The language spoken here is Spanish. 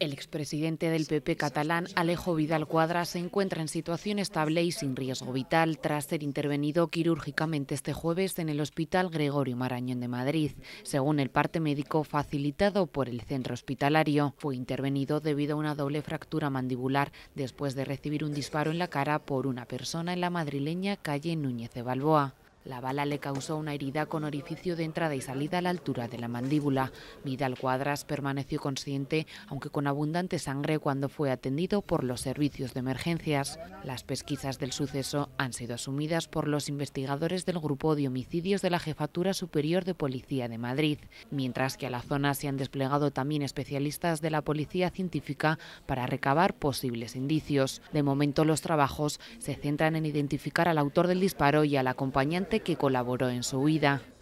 El expresidente del PP catalán, Alejo Vidal Cuadra, se encuentra en situación estable y sin riesgo vital tras ser intervenido quirúrgicamente este jueves en el Hospital Gregorio Marañón de Madrid. Según el parte médico facilitado por el centro hospitalario, fue intervenido debido a una doble fractura mandibular después de recibir un disparo en la cara por una persona en la madrileña calle Núñez de Balboa. La bala le causó una herida con orificio de entrada y salida a la altura de la mandíbula. Vidal Cuadras permaneció consciente, aunque con abundante sangre, cuando fue atendido por los servicios de emergencias. Las pesquisas del suceso han sido asumidas por los investigadores del Grupo de Homicidios de la Jefatura Superior de Policía de Madrid, mientras que a la zona se han desplegado también especialistas de la Policía Científica para recabar posibles indicios. De momento, los trabajos se centran en identificar al autor del disparo y al acompañante que colaboró en su huida.